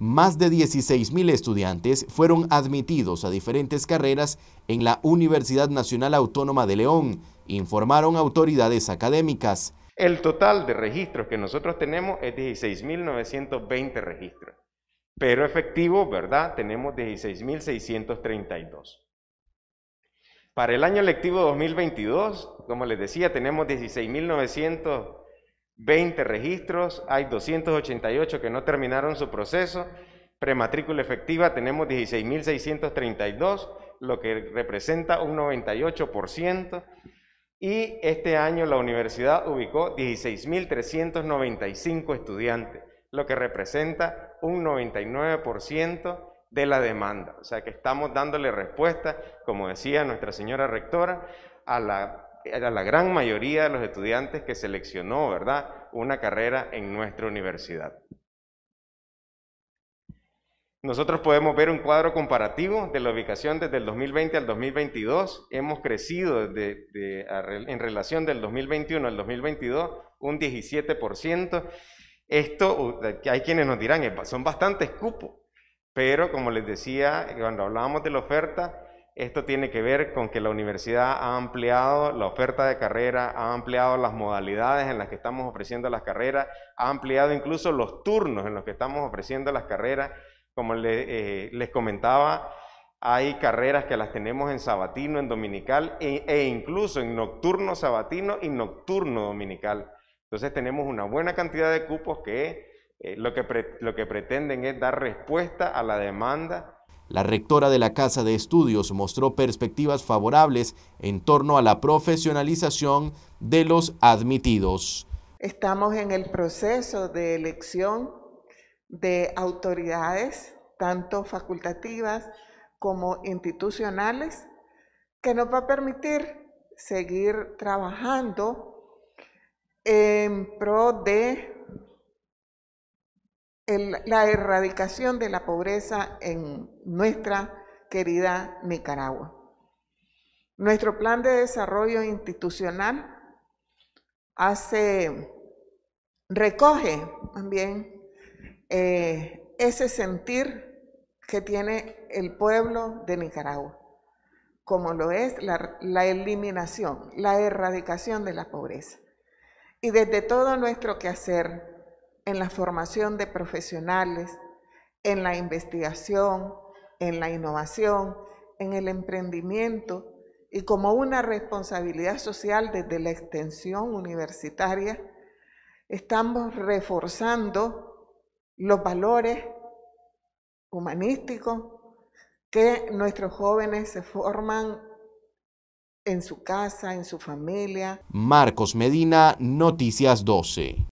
Más de 16.000 estudiantes fueron admitidos a diferentes carreras en la Universidad Nacional Autónoma de León, informaron autoridades académicas. El total de registros que nosotros tenemos es 16.920 registros, pero efectivo, ¿verdad? Tenemos 16.632. Para el año lectivo 2022, como les decía, tenemos 16.932. 20 registros, hay 288 que no terminaron su proceso, prematrícula efectiva tenemos 16.632, lo que representa un 98%, y este año la universidad ubicó 16.395 estudiantes, lo que representa un 99% de la demanda. O sea que estamos dándole respuesta, como decía nuestra señora rectora, a la era la gran mayoría de los estudiantes que seleccionó, ¿verdad?, una carrera en nuestra universidad. Nosotros podemos ver un cuadro comparativo de la ubicación desde el 2020 al 2022. Hemos crecido en relación del 2021 al 2022 un 17%. Esto, hay quienes nos dirán, son bastantes cupos, pero como les decía cuando hablábamos de la oferta, esto tiene que ver con que la universidad ha ampliado la oferta de carrera, ha ampliado las modalidades en las que estamos ofreciendo las carreras, ha ampliado incluso los turnos en los que estamos ofreciendo las carreras. Como eh, les comentaba, hay carreras que las tenemos en sabatino, en dominical e, e incluso en nocturno sabatino y nocturno dominical. Entonces tenemos una buena cantidad de cupos que eh, lo, que lo que pretenden es dar respuesta a la demanda. La rectora de la Casa de Estudios mostró perspectivas favorables en torno a la profesionalización de los admitidos. Estamos en el proceso de elección de autoridades, tanto facultativas como institucionales, que nos va a permitir seguir trabajando en pro de la erradicación de la pobreza en nuestra querida Nicaragua. Nuestro plan de desarrollo institucional hace, recoge también eh, ese sentir que tiene el pueblo de Nicaragua, como lo es la, la eliminación, la erradicación de la pobreza. Y desde todo nuestro quehacer, en la formación de profesionales, en la investigación, en la innovación, en el emprendimiento y como una responsabilidad social desde la extensión universitaria, estamos reforzando los valores humanísticos que nuestros jóvenes se forman en su casa, en su familia. Marcos Medina, Noticias 12.